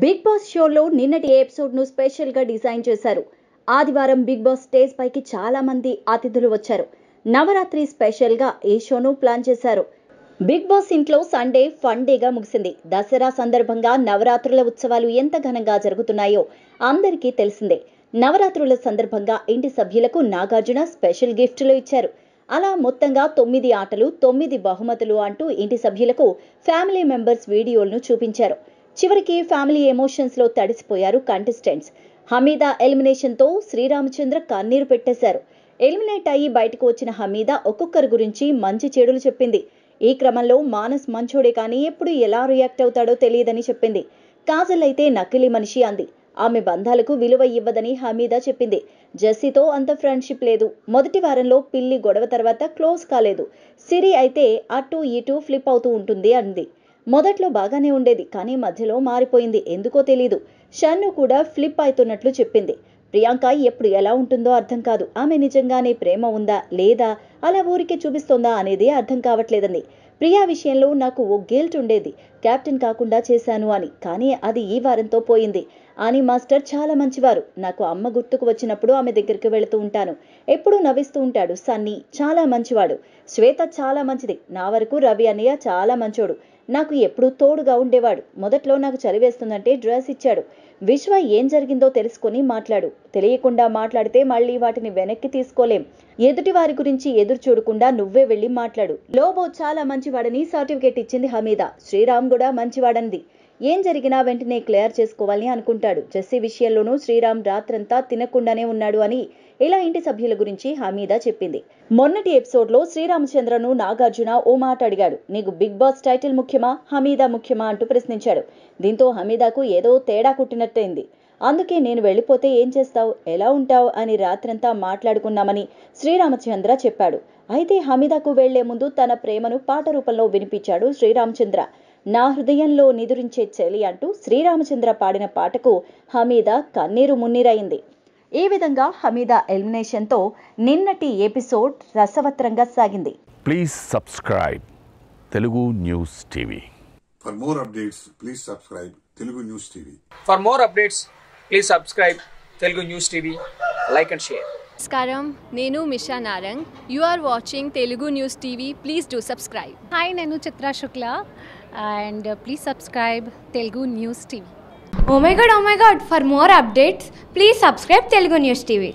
Big boss షోలో నిన్నటి ఎపిసోడ్ను గా డిజైన్ చేశారు ఆదివారం బిగ్ బాస్ స్టేజ్ పైకి చాలా మంది అతిథులు వచ్చారు నవరాత్రి స్పెషల్గా ఈ షోను ప్లాన్ చేశారు బిగ్ బాస్ ఇంట్లో సండే ఫన్ డేగా ముగిసింది దసరా సందర్భంగా నవరాత్రుల ఉత్సవాలు ఎంత ఘనంగా జరుగుతున్నాయో అందరికీ తెలిసిందే నవరాత్రుల సందర్భంగా ఇంటి సభ్యులకు నాగార్జున స్పెషల్ గిఫ్ట్లు ఇచ్చారు అలా మొత్తంగా తొమ్మిది ఆటలు తొమ్మిది బహుమతులు అంటూ ఇంటి సభ్యులకు ఫ్యామిలీ మెంబర్స్ వీడియోలను చూపించారు చివరికి ఫ్యామిలీ ఎమోషన్స్ లో తడిసిపోయారు కంటెస్టెంట్స్ హమీదా తో శ్రీరామచంద్ర కన్నీరు పెట్టేశారు ఎలిమినేట్ అయ్యి బయటకు వచ్చిన హమీదా ఒక్కొక్కరి గురించి మంచి చెడులు చెప్పింది ఈ క్రమంలో మానస్ మంచోడే కానీ ఎప్పుడు ఎలా రియాక్ట్ అవుతాడో తెలియదని చెప్పింది కాజల్ అయితే నకిలీ మనిషి అంది ఆమె బంధాలకు విలువ ఇవ్వదని హమీదా చెప్పింది జస్సీతో అంత ఫ్రెండ్షిప్ లేదు మొదటి వారంలో పిల్లి గొడవ తర్వాత క్లోజ్ కాలేదు సిరి అయితే అటు ఇటు ఫ్లిప్ అవుతూ ఉంటుంది అంది మొదట్లో బాగానే ఉండేది కానీ మధ్యలో మారిపోయింది ఎందుకో తెలీదు షన్ను కూడా ఫ్లిప్ అవుతున్నట్లు చెప్పింది ప్రియాంక ఎప్పుడు ఎలా ఉంటుందో అర్థం కాదు ఆమె నిజంగానే ప్రేమ ఉందా లేదా అలా ఊరికే చూపిస్తోందా అనేది అర్థం కావట్లేదండి ప్రియా విషయంలో నాకు ఓ గేల్ట్ ఉండేది క్యాప్టెన్ కాకుండా చేశాను అని కానీ అది ఈ వారంతో పోయింది ఆని మాస్టర్ చాలా మంచివారు నాకు అమ్మ గుర్తుకు వచ్చినప్పుడు ఆమె దగ్గరికి వెళుతూ ఉంటాను ఎప్పుడూ నవ్విస్తూ ఉంటాడు సన్నీ చాలా మంచివాడు శ్వేత చాలా మంచిది నా వరకు రవి అన్నయ్య చాలా మంచోడు నాకు ఎప్పుడూ తోడుగా ఉండేవాడు మొదట్లో నాకు చదివేస్తుందంటే డ్రెస్ ఇచ్చాడు విశ్వ ఏం జరిగిందో తెలుసుకుని మాట్లాడు తెలియకుండా మాట్లాడితే మళ్ళీ వాటిని వెనక్కి తీసుకోలేం ఎదుటి వారి గురించి ఎదురు చూడకుండా నువ్వే వెళ్ళి మాట్లాడు లోబో చాలా మంచివాడని సర్టిఫికేట్ ఇచ్చింది హమీద శ్రీరామ్ కూడా మంచివాడంది ఏం జరిగినా వెంటనే క్లియర్ చేసుకోవాలని అనుకుంటాడు జస్సీ విషయంలోనూ శ్రీరామ్ రాత్రంతా తినకుండానే ఉన్నాడు అని ఇలా ఇంటి సభ్యుల గురించి హమీద చెప్పింది మొన్నటి ఎపిసోడ్ లో శ్రీరామచంద్రను నాగార్జున ఓ మాట అడిగాడు నీకు బిగ్ బాస్ టైటిల్ ముఖ్యమా హమీదా ముఖ్యమా అంటూ ప్రశ్నించాడు దీంతో హమీదాకు ఏదో తేడా కుట్టినట్టయింది అందుకే నేను వెళ్ళిపోతే ఏం చేస్తావు ఎలా ఉంటావు అని రాత్రంతా మాట్లాడుకున్నామని శ్రీరామచంద్ర చెప్పాడు అయితే హమీదాకు వెళ్లే ముందు తన ప్రేమను పాట రూపంలో వినిపించాడు శ్రీరామచంద్ర నా హృదయంలో నిదురించే చలి అంటూ శ్రీరామచంద్ర పాడిన పాటకు హమీద కన్నీరు మున్నీరైంది ఈ విధంగా హమీద ఎలిమినేషన్తో నిన్నటి ఎపిసోడ్ రసవత్రంగా సాగింది please subscribe Telugu news TV for more updates please subscribe Telugu news TV for more updates please subscribe Telugu news TV like and share నమస్కారం నేను Misha Narang you are watching Telugu news TV please do subscribe hi నేను Chitra Shukla and uh, please subscribe Telugu News TV. Oh my god, oh my god, for more updates, please subscribe Telugu News TV.